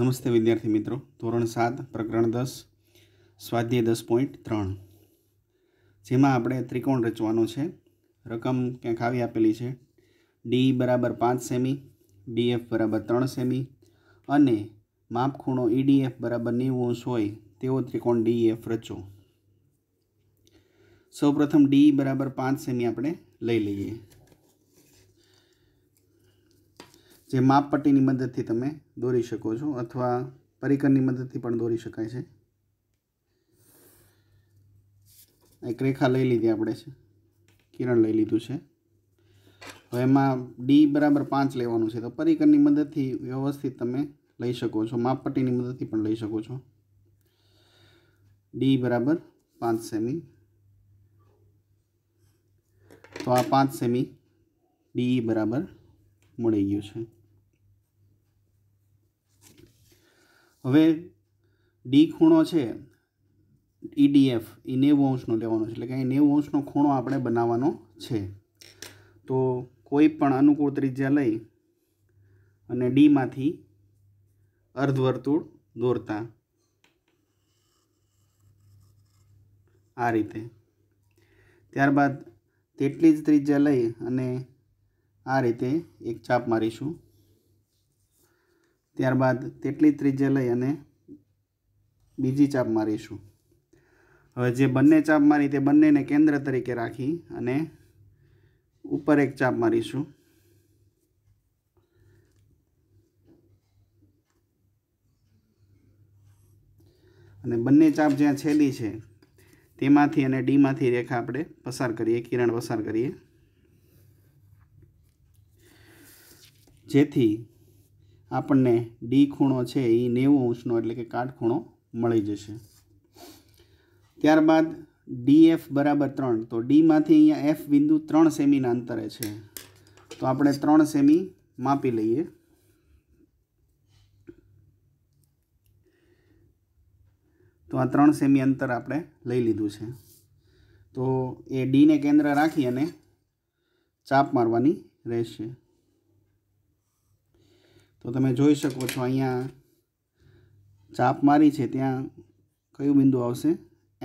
નમસ્તે વિદ્યાર્થી મિત્રો ધોરણ સાત પ્રકરણ દસ સ્વાધ્યાય દસ પોઈન્ટ ત્રણ જેમાં આપણે ત્રિકોણ રચવાનો છે રકમ ક્યાંક આવી આપેલી છે ડી બરાબર પાંચ સેમી ડીએફ બરાબર ત્રણ સેમી અને માપખૂણો ઈડીએફ e બરાબર નેવું અંશ હોય તેવો ત્રિકોણ ડીએફ રચો સૌપ્રથમ ડી બરાબર પાંચ સેમી આપણે લઈ લઈએ જે માપપટ્ટીની મદદથી તમે દોરી શકો છો અથવા પરિકરની મદદથી પણ દોરી શકાય છે એક રેખા લઈ લીધી આપણે છે કિરણ લઈ લીધું છે હવે એમાં ડી બરાબર પાંચ લેવાનું છે તો પરિકરની મદદથી વ્યવસ્થિત તમે લઈ શકો છો માપપટ્ટીની મદદથી પણ લઈ શકો છો ડી બરાબર પાંચ સેમી તો આ પાંચ સેમી ડી બરાબર મળી ગયું છે હવે ડી ખૂણો છે ઈડીએફ એ નેવું અંશનો લેવાનો છે એટલે કે અહીં નેવું અંશનો ખૂણો આપણે બનાવવાનો છે તો કોઈ પણ અનુકૂળ ત્રિજ્યા લઈ અને ડીમાંથી અર્ધવર્તુળ દોરતા આ રીતે ત્યારબાદ તેટલી જ ત્રિજ્યા લઈ અને આ રીતે એક ચાપ મારીશું ત્યારબાદ તેટલી ત્રીજે લઈ અને બીજી ચાપ મારીશું હવે જે બંને ચાપ મારી તે બંનેને કેન્દ્ર તરીકે રાખી અને ઉપર એક ચાપ મારીશું અને બંને ચાપ જ્યાં છેલ્લી છે તેમાંથી અને ડીમાંથી રેખા આપણે પસાર કરીએ કિરણ પસાર કરીએ જેથી આપણને ડી ખૂણો છે એ નેવું અંશનો એટલે કે કાટખૂણો મળી જશે ત્યારબાદ ડી એફ બરાબર ત્રણ તો ડીમાંથી અહીંયા એફ બિંદુ ત્રણ સેમીના અંતરે છે તો આપણે ત્રણ સેમી માપી લઈએ તો આ ત્રણ સેમી અંતર આપણે લઈ લીધું છે તો એ ડીને કેન્દ્ર રાખી અને ચાપ મારવાની રહેશે તો તમે જોઈ શકો છો અહીંયા ચાપ મારી છે ત્યાં કયું બિંદુ આવશે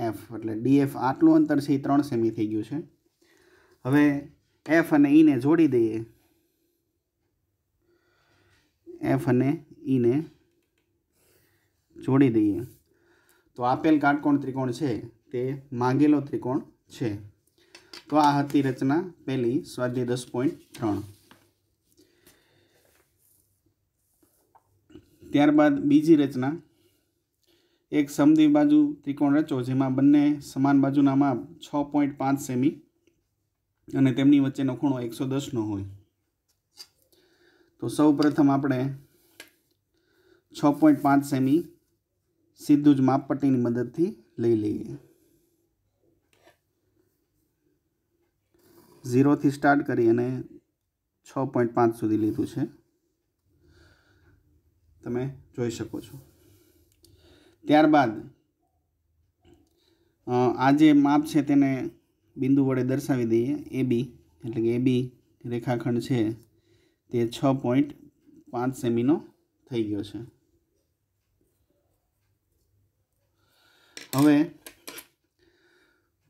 એફ એટલે ડીએફ આટલું અંતર છે એ ત્રણ સેમી થઈ ગયું છે હવે એફ અને ઈને e જોડી દઈએ એફ અને ઈને e જોડી દઈએ તો આપેલ કાટકોણ ત્રિકોણ છે તે માંગેલો ત્રિકોણ છે તો આ હતી રચના પહેલી સ્વાધ્યાય દસ પોઈન્ટ ત્રણ ત્યારબાદ બીજી રચના એક સમદ્વિ બાજુ ત્રિકોણ રચો જેમાં બંને સમાન બાજુના માપ છ પોઈન્ટ પાંચ સેમી અને તેમની વચ્ચેનો ખૂણો એકસો દસનો હોય તો સૌ પ્રથમ આપણે છ પોઈન્ટ પાંચ સેમી સીધું જ માપપટ્ટીની મદદથી લઈ લઈએ ઝીરોથી સ્ટાર્ટ કરી અને છ પોઈન્ટ પાંચ સુધી લીધું છે તમે જોઈ શકો છો ત્યારબાદ આ જે માપ છે તેને બિંદુ વડે દર્શાવી દઈએ એ બી એટલે કે એ બી રેખાખંડ છે તે છ પોઈન્ટ પાંચ સેમીનો થઈ ગયો છે હવે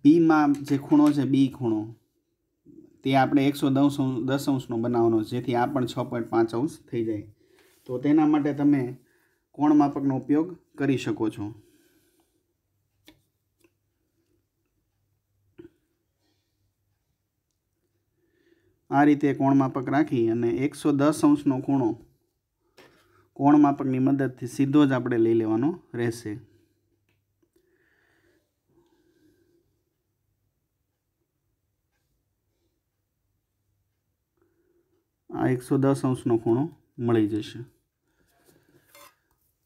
બીમાં જે ખૂણો છે બી ખૂણો તે આપણે એકસો દસ દસ અંશનો બનાવવાનો જેથી આ પણ છ પોઈન્ટ પાંચ અંશ થઈ જાય તો તેના માટે તમે કોણ માપકનો ઉપયોગ કરી શકો છો આ રીતે કોણ માપક રાખી અને એકસો દસ અંશનો ખૂણો કોણ માપકની મદદથી સીધો જ આપણે લઈ લેવાનો રહેશે આ એકસો દસ અંશનો ખૂણો મળી જશે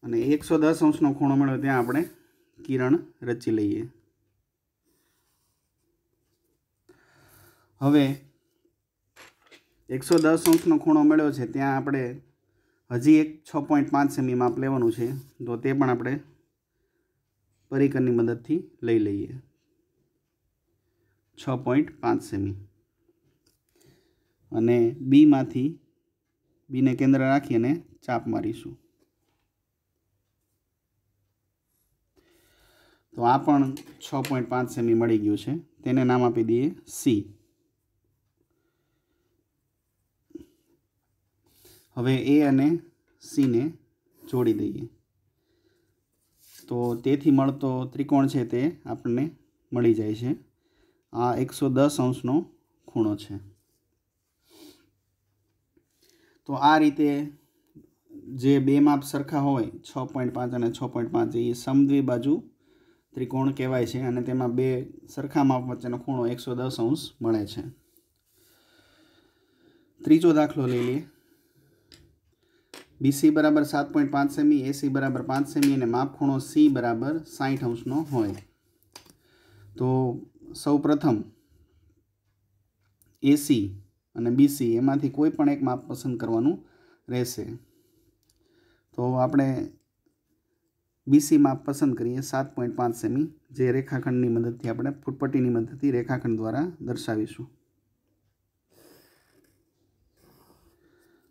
અને એકસો દસ અંશનો ખૂણો મળ્યો ત્યાં આપણે કિરણ રચી લઈએ હવે એકસો દસ અંશનો ખૂણો મળ્યો છે ત્યાં આપણે હજી એક છ પોઈન્ટ પાંચ સેમી માપ લેવાનું છે તો તે પણ આપણે પરિકરની મદદથી લઈ લઈએ છ પોઈન્ટ પાંચ સેમી અને બીમાંથી બીને કેન્દ્ર રાખી અને ચાપ મારીશું તો આ પણ છ પોઈન્ટ પાંચ સેમી મળી ગયું છે તેને નામ આપી દઈએ સી હવે એ અને સીને જોડી દઈએ તો તેથી મળતો ત્રિકોણ છે તે આપણને મળી જાય છે આ એકસો દસ અંશનો ખૂણો છે તો આ રીતે જે બે માપ સરખા હોય છ પોઈન્ટ પાંચ અને છ પોઈન્ટ પાંચ એ બાજુ ત્રિકોણ કહેવાય છે અને તેમાં બે સરખા માપ વચ્ચેનો ખૂણો એકસો દસ અંશ મળે છે ત્રીજો દાખલો લઈ લઈએ બીસી બરાબર સાત પોઈન્ટ પાંચ સેમી એસી બરાબર પાંચ સેમી અને માપ ખૂણો સી બરાબર સાઠ અંશનો હોય તો સૌ પ્રથમ એસી અને બીસી એમાંથી કોઈ પણ એક માપ પસંદ કરવાનું રહેશે તો આપણે બીસીમાં પસંદ કરીએ સાત પોઈન્ટ પાંચ સેમી જે રેખાખંડની મદદથી આપણે ફૂટપટ્ટીની મદદથી રેખાખંડ દ્વારા દર્શાવીશું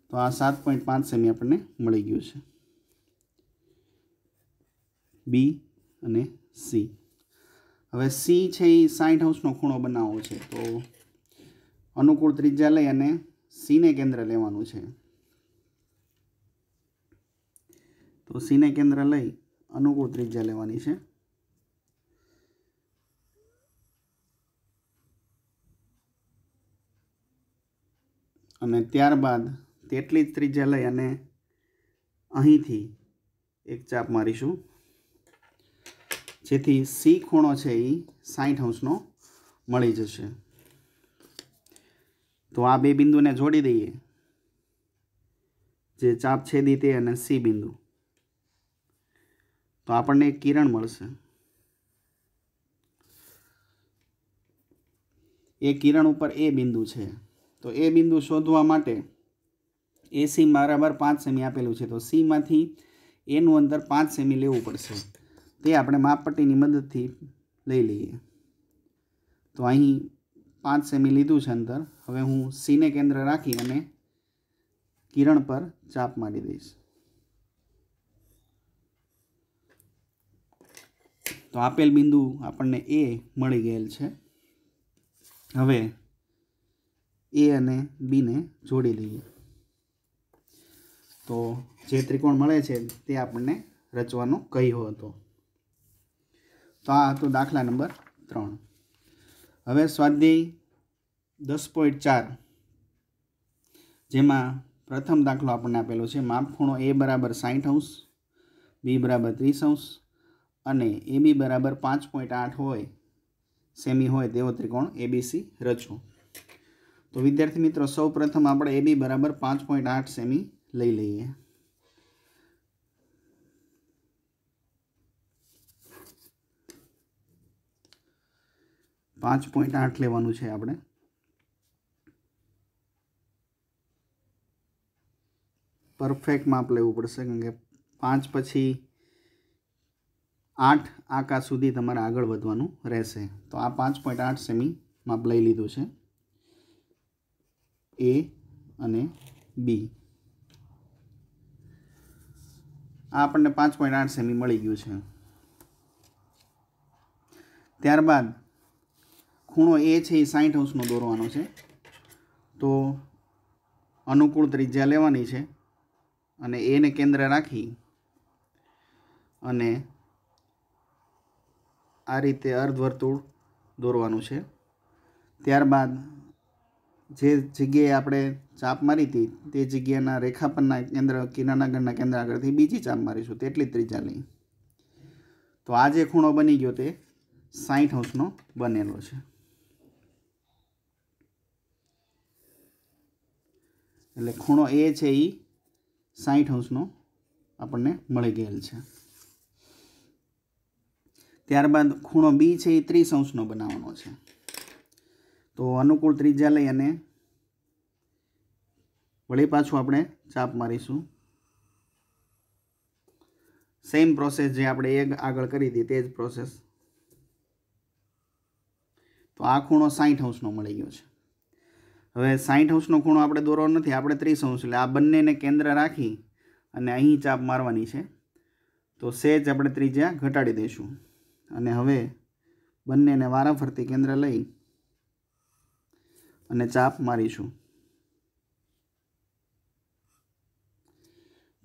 તો આ સાત પોઈન્ટ પાંચ સેમી આપણને મળી ગયું છે બી અને સી હવે સી છે એ સાઠ હાઉસનો ખૂણો બનાવવો છે તો અનુકૂળ ત્રિજ્યા લઈ અને સીને કેન્દ્ર લેવાનું છે તો સીને કેન્દ્ર લઈ અનુકૂળ ત્રિજ્યા લેવાની છે અને ત્યારબાદ તેટલી જ ત્રિજ્યા લઈ અને અહીંથી એક ચાપ મારીશું જેથી સી ખૂણો છે એ સાઠ અંશનો મળી જશે તો આ બે બિંદુને જોડી દઈએ જે ચાપ છેદી તે અને સી બિંદુ તો આપણને એક કિરણ મળશે એ કિરણ ઉપર એ બિંદુ છે તો એ બિંદુ શોધવા માટે એ સી બરાબર પાંચ સેમી આપેલું છે તો સીમાંથી એનું અંતર પાંચ સેમી લેવું પડશે તે આપણે માપપટ્ટીની મદદથી લઈ લઈએ તો અહીં પાંચ સેમી લીધું છે અંતર હવે હું સીને કેન્દ્ર રાખી અને કિરણ પર ચાપ મારી દઈશ તો આપેલ બિંદુ આપણને એ મળી ગયેલ છે હવે એ અને બીને જોડી લઈએ તો જે ત્રિકોણ મળે છે તે આપણને રચવાનો કહ્યો હતો તો આ હતો દાખલા નંબર ત્રણ હવે સ્વાધ્યાય દસ પોઈન્ટ ચાર જેમાં પ્રથમ દાખલો આપણને આપેલો છે માપખૂણો એ બરાબર સાઠ અંશ બી બરાબર ત્રીસ અંશ અને એ બી બરાબર પાંચ પોઈન્ટ આઠ હોય સેમી હોય તેવો ત્રિકોણ એબીસી રચો તો વિદ્યાર્થી મિત્રો સૌ પ્રથમ આપણે એ બી બરાબર પાંચ પોઈન્ટ આઠ સેમી લઈ લઈએ પાંચ પોઈન્ટ આઠ લેવાનું છે આપણે પરફેક્ટ માપ લેવું પડશે કારણ કે પાંચ પછી આઠ આકા સુધી તમારે આગળ વધવાનું રહેશે તો આ પાંચ પોઈન્ટ આઠ સેમી માપ લઈ લીધું છે એ અને બી આ આપણને પાંચ પોઈન્ટ આઠ સેમી મળી ગયું છે ત્યારબાદ ખૂણો એ છે એ સાઠ અંશનો દોરવાનો છે તો અનુકૂળ ત્રિજ્યા લેવાની છે અને એને કેન્દ્ર રાખી અને આ રીતે અર્ધવર્તુળ દોરવાનું છે ત્યારબાદ જે જગ્યાએ આપણે ચાપ મારી હતી તે જગ્યાના રેખા પરના કેન્દ્ર કિનારાગરના કેન્દ્ર આગળથી બીજી ચાપ મારીશું તેટલી ત્રીજાની તો આ જે ખૂણો બની ગયો તે સાઠ હાઉસનો બનેલો છે એટલે ખૂણો એ છે એ સાઠ હાઉસનો આપણને મળી ગયેલ છે ત્યારબાદ ખૂણો બી છે એ ત્રીસ અંશનો બનાવવાનો છે તો અનુકૂળ ત્રીજા લઈ અને વળી પાછું આપણે ચાપ મારીશું સેમ પ્રોસેસ જે આપણે એક આગળ કરી હતી તે જ પ્રોસેસ તો આ ખૂણો સાઠ અંશનો મળી ગયો છે હવે સાઠ અંશનો ખૂણો આપણે દોરવાનો નથી આપણે ત્રીસ અંશ એટલે આ બંનેને કેન્દ્ર રાખી અને અહીં ચાપ મારવાની છે તો સેજ આપણે ત્રીજા ઘટાડી દઈશું અને હવે બંનેને વારાફરતી કેન્દ્ર લઈ અને ચાપ મારીશું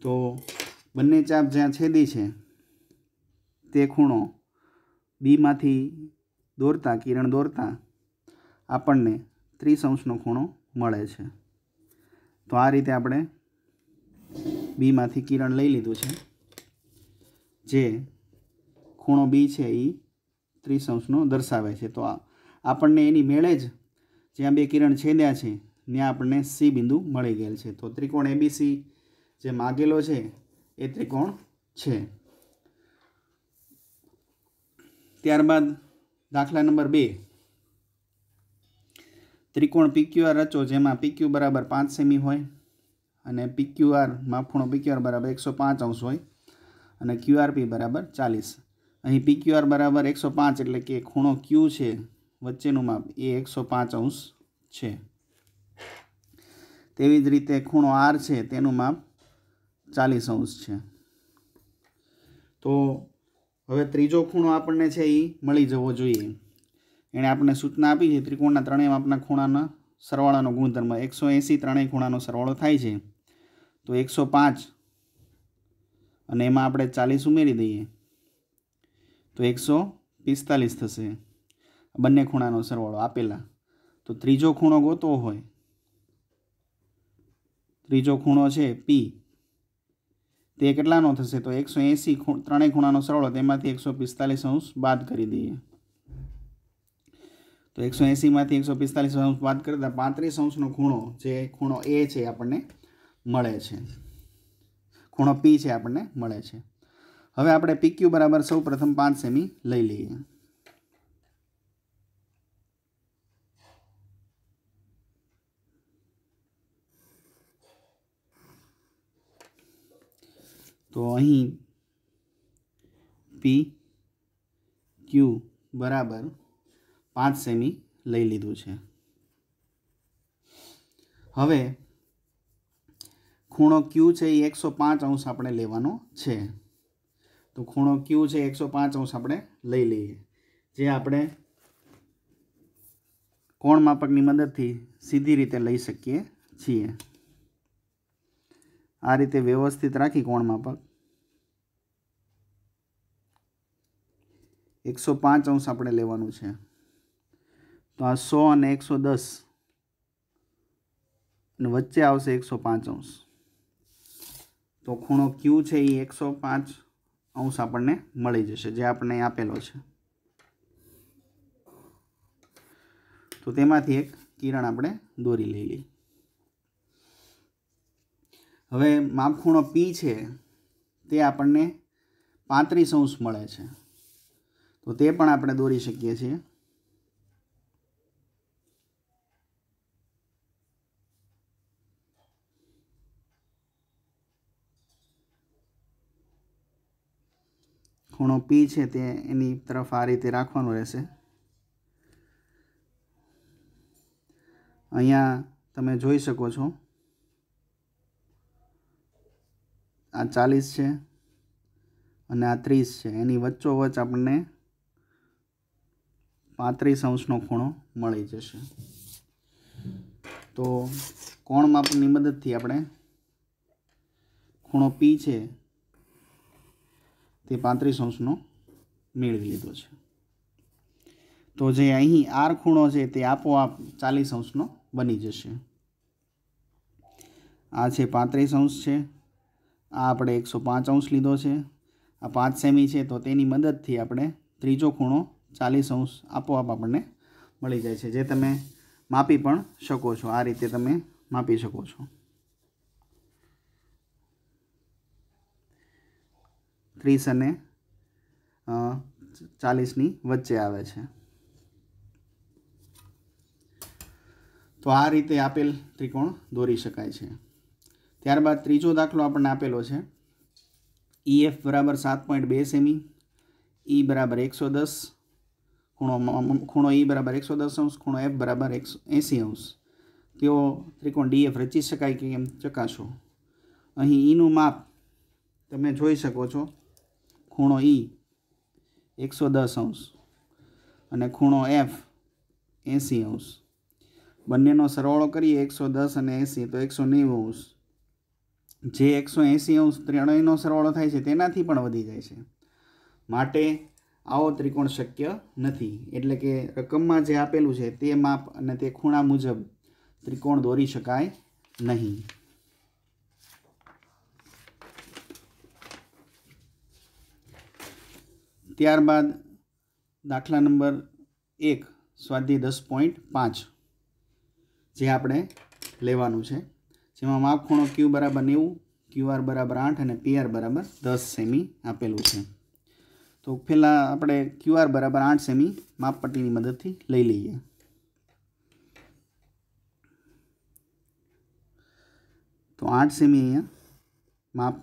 તો બંને ચાપ જ્યાં છેદી છે તે ખૂણો બીમાંથી દોરતા કિરણ દોરતા આપણને ત્રીસ અંશનો ખૂણો મળે છે તો આ રીતે આપણે બીમાંથી કિરણ લઈ લીધું છે જે ખૂણો બી છે એ ત્રીસ અંશનો દર્શાવે છે તો આપણને એની મેળે જ જ્યાં બે કિરણ છેદ્યા છે ત્યાં આપણને સી બિંદુ મળી ગયેલ છે તો ત્રિકોણ એબીસી જે માગેલો છે એ ત્રિકોણ છે ત્યારબાદ દાખલા નંબર બે ત્રિકોણ પીક્યુઆર રચો જેમાં પીક્યુ બરાબર પાંચ સેમી હોય અને પીક્યુઆર માફુણો પીક્યુઆર બરાબર એકસો પાંચ અંશ હોય અને ક્યુઆરપી બરાબર ચાલીસ અહીં પીક્યુઆર બરાબર એકસો પાંચ એટલે કે ખૂણો ક્યુ છે વચ્ચેનું માપ એ એકસો પાંચ અંશ છે તેવી જ રીતે ખૂણો આર છે તેનું માપ ચાલીસ અંશ છે તો હવે ત્રીજો ખૂણો આપણને છે એ મળી જવો જોઈએ એણે આપણને સૂચના આપી છે ત્રિકોણના ત્રણેય માપના ખૂણાના સરવાળાનો ગુણધર્મ એકસો એંસી ત્રણેય ખૂણાનો સરવાળો થાય છે તો એકસો પાંચ અને એમાં આપણે ચાલીસ ઉમેરી દઈએ તો એકસો પિસ્તાલીસ થશે બંને ખૂણાનો સરવાળો આપેલા તો ત્રીજો ખૂણો ગોતવો હોય ત્રીજો ખૂણો છે પી તે કેટલાનો થશે તો એકસો એંસી ત્રણેય ખૂણાનો સરવાળો તેમાંથી એકસો પિસ્તાલીસ અંશ બાદ કરી દઈએ તો એકસો એંસીમાંથી એકસો પિસ્તાલીસ અંશ બાદ કરતાં પાંત્રીસ અંશનો ખૂણો જે ખૂણો એ છે આપણને મળે છે ખૂણો પી છે આપણને મળે છે હવે આપણે પીક્યુ બરાબર સૌ પ્રથમ પાંચ સેમી લઈ લઈએ તો અહીં પી ક્યુ બરાબર પાંચ સેમી લઈ લીધું છે હવે ખૂણો ક્યુ છે એ એકસો પાંચ અંશ આપણે લેવાનો છે તો ખૂણો ક્યુ છે એકસો પાંચ અંશ આપણે લઈ લઈએ જે આપણે કોણ માપકની મદદથી સીધી રીતે લઈ શકીએ છીએ આ રીતે વ્યવસ્થિત રાખી કોણ માપક એકસો પાંચ અંશ આપણે લેવાનું છે તો આ સો અને એકસો દસ અને વચ્ચે આવશે એકસો પાંચ અંશ તો ખૂણો ક્યુ છે એ એકસો પાંચ અંશ આપણને મળી જશે જે આપણને આપેલો છે તો તેમાંથી એક કિરણ આપણે દોરી લઈએ હવે માપખૂણો પી છે તે આપણને પાંત્રીસ અંશ મળે છે તો તે પણ આપણે દોરી શકીએ છીએ ખૂણો પી છે તે એની તરફ આ રીતે રાખવાનો રહેશે અહીંયા તમે જોઈ શકો છો આ ચાલીસ છે અને આ ત્રીસ છે એની વચ્ચોવચ્ચ આપણને પાંત્રીસ અંશનો ખૂણો મળી જશે તો કોણ માપની મદદથી આપણે ખૂણો પી છે તે પાંત્રીસ અંશનો મેળવી લીધો છે તો જે અહીં આર ખૂણો છે તે આપોઆપ ચાલીસ અંશનો બની જશે આ છે પાંત્રીસ અંશ છે આ આપણે એકસો પાંચ અંશ લીધો છે આ પાંચ સેમી છે તો તેની મદદથી આપણે ત્રીજો ખૂણો ચાલીસ અંશ આપોઆપ આપણને મળી જાય છે જે તમે માપી પણ શકો છો આ રીતે તમે માપી શકો છો ત્રીસ અને ચાલીસની વચ્ચે આવે છે તો આ રીતે આપેલ ત્રિકોણ દોરી શકાય છે ત્યારબાદ ત્રીજો દાખલો આપણને આપેલો છે ઈ e એફ બરાબર સાત પોઈન્ટ બે સેમી ઈ e બરાબર એકસો દસ ખૂણો ખૂણો ઈ e બરાબર એકસો દસ અંશ ખૂણો એફ બરાબર એકસો એંસી અંશ તેઓ ત્રિકોણ ડીએફ રચી શકાય કે એમ ચકાસો અહીં ઈનું માપ તમે જોઈ શકો છો ખૂણો ઈ e, એકસો દસ અંશ અને ખૂણો એફ એંસી અંશ બંનેનો સરવાળો કરીએ એકસો દસ અને એંસી તો એકસો નેવું અંશ જે એકસો એંસી અંશ ત્રણેયનો સરવાળો થાય છે તેનાથી પણ વધી જાય છે માટે આવો ત્રિકોણ શક્ય નથી એટલે કે રકમમાં જે આપેલું છે તે માપ અને તે ખૂણા મુજબ ત્રિકોણ દોરી શકાય નહીં ત્યારબાદ દાખલા નંબર એક સ્વાધ્યાય દસ પોઈન્ટ પાંચ જે આપણે લેવાનું છે જેમાં માપ માપખૂણો ક્યુ બરાબર નેવું ક્યુઆર બરાબર આઠ અને પીઆર બરાબર દસ સેમી આપેલું છે તો પહેલાં આપણે ક્યુઆર બરાબર આઠ સેમી માપપટ્ટીની મદદથી લઈ લઈએ તો આઠ સેમી અહીંયા માપ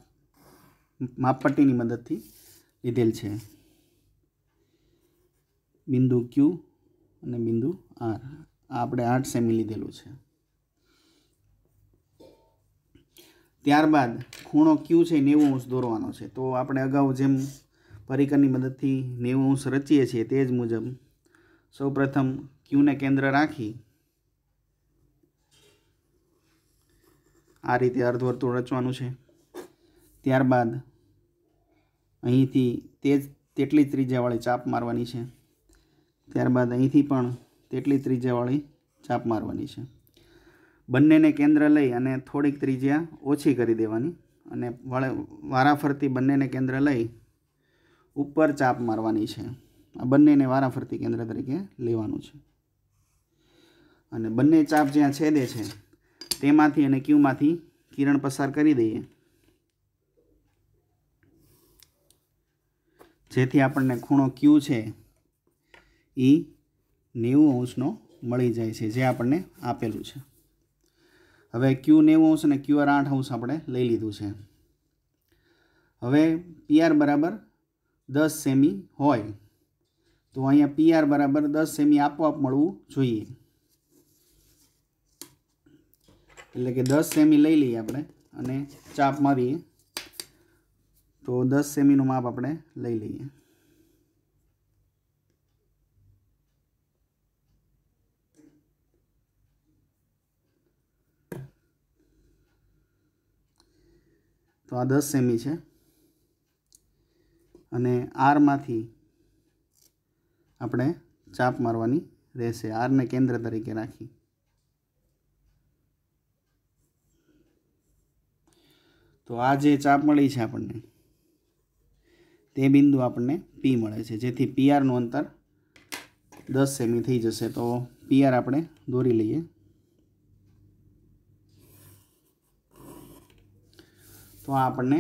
માપપટ્ટીની મદદથી લીધેલ છે બિંદુ ક્યુ અને બિંદુ આર આ આપણે આઠ સેમી લીધેલું છે ત્યારબાદ ખૂણો ક્યુ છે નેવું અંશ દોરવાનો છે તો આપણે અગાઉ જેમ પરિકરની મદદથી નેવું અંશ રચીએ છીએ તે જ મુજબ સૌપ્રથમ ક્યુને કેન્દ્ર રાખી આ રીતે અર્ધવર્તુળ રચવાનું છે ત્યારબાદ અહીંથી તે જ તેટલી ત્રિજ્યાવાળી ચાપ મારવાની છે ત્યારબાદ અહીંથી પણ તેટલી ત્રિજ્યાવાળી ચાપ મારવાની છે બંનેને કેન્દ્ર લઈ અને થોડીક ત્રિજ્યા ઓછી કરી દેવાની અને વળે વારાફરતી બંનેને કેન્દ્ર લઈ ઉપર ચાપ મારવાની છે આ બંનેને વારાફરતી કેન્દ્ર તરીકે લેવાનું છે અને બંને ચાપ જ્યાં છેદે છે તેમાંથી અને ક્યુમાંથી કિરણ પસાર કરી દઈએ જેથી આપણને ખૂણો ક્યુ છે એ નેવું અંશનો મળી જાય છે જે આપણને આપેલું છે હવે ક્યુ નેવું અંશ અને ક્યુઆર આઠ અંશ આપણે લઈ લીધું છે હવે પીઆર બરાબર દસ સેમી હોય તો અહીંયા પીઆર બરાબર દસ સેમી આપોઆપ મળવું જોઈએ એટલે કે દસ સેમી લઈ લઈએ આપણે અને ચાપ મારીએ તો દસ સેમીનું માપ આપણે લઈ લઈએ તો આ દસ સેમી છે અને આરમાંથી આપણે ચાપ મારવાની રહેશે આરને કેન્દ્ર તરીકે રાખી તો આ જે ચાપ મળી છે આપણને તે બિંદુ આપણને પી મળે છે જેથી પીઆરનું અંતર દસ સેમી થઈ જશે તો પીઆર આપણે દોરી લઈએ તો આ આપણને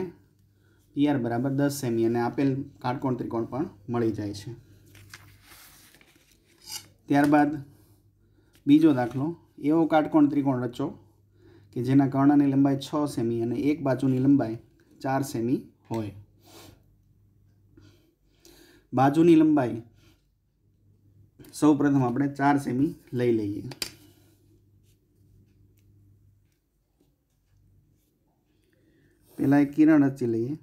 પીઆર બરાબર દસ સેમી અને આપેલ કાટકોણ ત્રિકોણ પણ મળી જાય છે ત્યારબાદ બીજો દાખલો એવો કાટકોણ ત્રિકોણ રચો કે જેના કર્ણની લંબાઈ છ સેમી અને એક બાજુની લંબાઈ ચાર સેમી હોય બાજુની લંબાઈ સૌપ્રથમ આપણે ચાર સેમી લઈ લઈએ પહેલાં એક કિરણ રચી લઈએ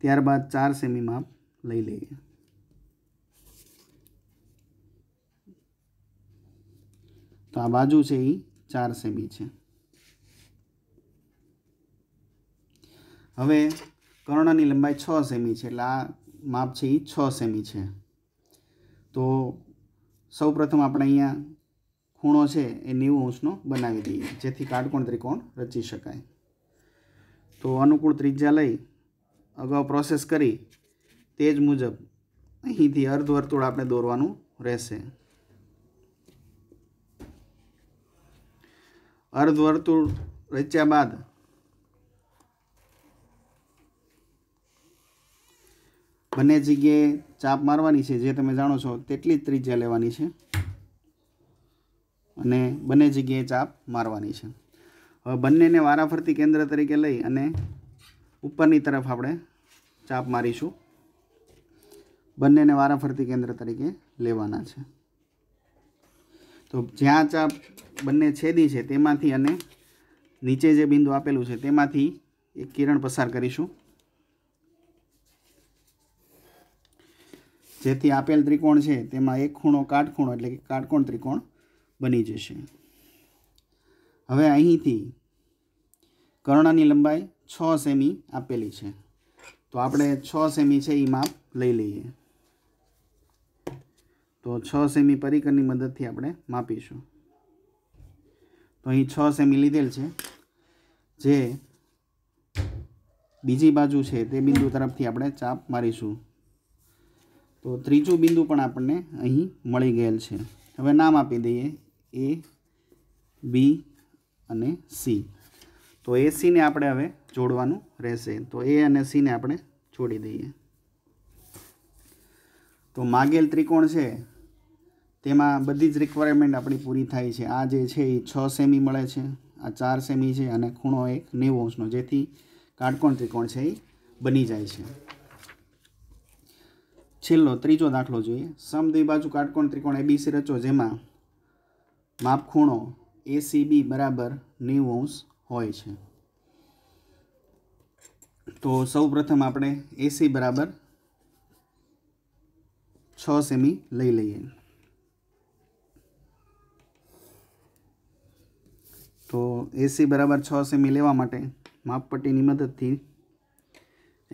ત્યારબાદ ચાર સેમી માપ લઈ લઈએ તો આ બાજુ છે એ ચાર સેમી છે હવે કર્ણની લંબાઈ છ સેમી છે એટલે આ માપ છે એ છ સેમી છે તો સૌપ્રથમ આપણે અહીંયા ખૂણો છે એ નેવું અંશનો બનાવી દઈએ જેથી કાટકોણ ત્રિકોણ રચી શકાય તો અનુકૂળ ત્રિજ્યા લઈ અગાઉ પ્રોસેસ કરી તે જ મુજબ અહીંથી અર્ધવર્તુળ આપણે દોરવાનું રહેશે અર્ધવર્તુળ રચ્યા બાદ બંને જગ્યાએ ચાપ મારવાની છે જે તમે જાણો છો તેટલી જ ત્રિજ્યા લેવાની છે અને બંને જગ્યાએ ચાપ મારવાની છે હવે બંનેને વારાફરતી કેન્દ્ર તરીકે લઈ અને ઉપરની તરફ આપણે ચાપ મારીશું બંનેને વારાફરતી કેન્દ્ર તરીકે લેવાના છે તો જ્યાં ચાપ બંને છેદી છે તેમાંથી અને નીચે જે બિંદુ આપેલું છે તેમાંથી એક કિરણ પસાર કરીશું જેથી આપેલ ત્રિકોણ છે તેમાં એક ખૂણો કાટખૂણો એટલે કે કાટકોણ ત્રિકોણ બની જશે હવે અહીંથી કર્ણની લંબાઈ છ સેમી આપેલી છે તો આપણે છ સેમી છે એ માપ લઈ લઈએ તો છ સેમી પરિકરની મદદથી આપણે માપીશું તો અહીં છ સેમી લીધેલ છે જે બીજી બાજુ છે તે બિંદુ તરફથી આપણે ચાપ મારીશું તો ત્રીજું બિંદુ પણ આપણને અહીં મળી ગયેલ છે હવે નામ આપી દઈએ એ બી અને સી તો એ સીને આપણે હવે જોડવાનું રહેશે તો એ અને સીને આપણે જોડી દઈએ તો માગેલ ત્રિકોણ છે તેમાં બધી જ રિક્વાયરમેન્ટ આપણી પૂરી થાય છે આ જે છે એ છ સેમી મળે છે આ ચાર સેમી છે અને ખૂણો એક નેવું અંશનો જેથી કાટકોણ ત્રિકોણ છે એ બની જાય છે છેલ્લો ત્રીજો દાખલો જોઈએ સમ બાજુ કાટકોણ ત્રિકોણ એબીસી રચો જેમાં માપ ખૂણો માપખૂણો બી બરાબર નેવું હોય છે તો સૌ પ્રથમ આપણે એસી બરાબર છ સેમી લઈ લઈએ તો એસી બરાબર છ સેમી લેવા માટે માપપટ્ટીની મદદથી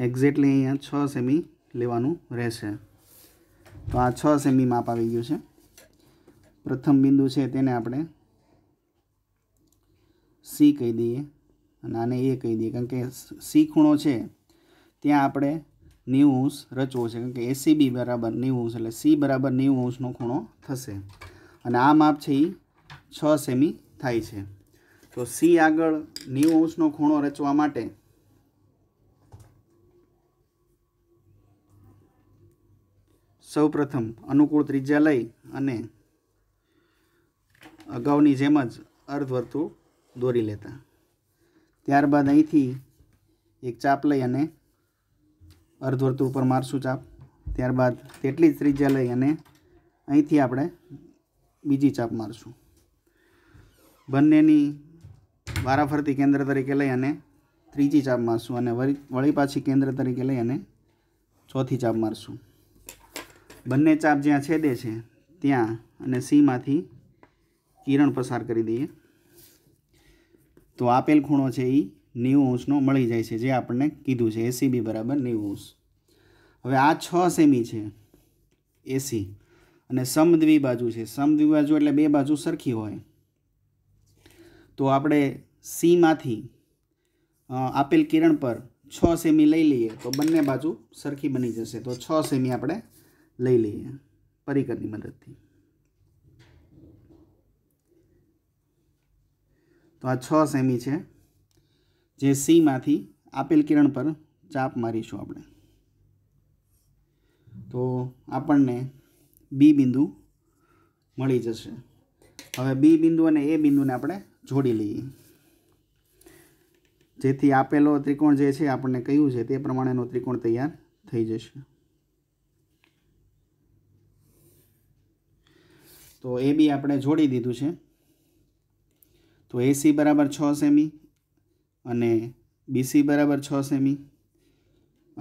એક્ઝેક્ટલી અહીંયા છ સેમી લેવાનું રહેશે તો આ છ સેમી માપ આવી ગયું છે પ્રથમ બિંદુ છે તેને આપણે સી કહી દઈએ અને આને એ કહી દઈએ કારણ કે સી ખૂણો છે ત્યાં આપણે નેવું અંશ રચવો છે કારણ કે એસીબી બરાબર નેવું અંશ એટલે સી બરાબર નેવું અંશનો ખૂણો થશે અને આ માપ છે એ છ સેમી થાય છે તો સી આગળ નેવું અંશનો ખૂણો રચવા માટે સૌપ્રથમ અનુકૂળ ત્રિજ્યા લઈ અને અગાઉની જેમ જ અર્ધવર્તુળ દોરી લેતા ત્યારબાદ અહીંથી એક ચાપ લઈ અને અર્ધવર્તુળ ઉપર મારશું ચાપ ત્યારબાદ તેટલી જ ત્રિજ્યા લઈ અને અહીંથી આપણે બીજી ચાપ મારશું બંનેની વારાફરતી કેન્દ્ર તરીકે લઈ અને ત્રીજી ચાપ મારશું અને વળી વળી પાછી કેન્દ્ર તરીકે લઈ અને ચોથી ચાપ મારશું બંને ચાપ જ્યાં છેદે છે ત્યાં અને સીમાંથી કિરણ પસાર કરી દઈએ તો આપેલ ખૂણો છે એ નેવું અંશનો મળી જાય છે જે આપણને કીધું છે એસીબી બરાબર નેવું અંશ હવે આ છ સેમી છે એસી અને સમદ્વિ બાજુ છે સમદ્વિ બાજુ એટલે બે બાજુ સરખી હોય તો આપણે સીમાંથી આપેલ કિરણ પર છ સેમી લઈ લઈએ તો બંને બાજુ સરખી બની જશે તો છ સેમી આપણે લઈ લઈએ પરિકરની મદદથી તો આ છ સેમી છે જે સીમાંથી આપેલ કિરણ પર ચાપ મારીશું આપણે તો આપણને બી બિંદુ મળી જશે હવે બી બિંદુ અને એ બિંદુને આપણે જોડી લઈએ જેથી આપેલો ત્રિકોણ જે છે આપણને કહ્યું છે તે પ્રમાણેનો ત્રિકોણ તૈયાર થઈ જશે તો એ બી આપણે જોડી દીધું છે તો એસી બરાબર છ સેમી અને બીસી બરાબર છ સેમી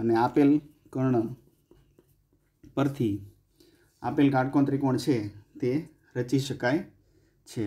અને આપેલ કર્ણ પરથી આપેલ કાટકોણ ત્રિકોણ છે તે રચી શકાય છે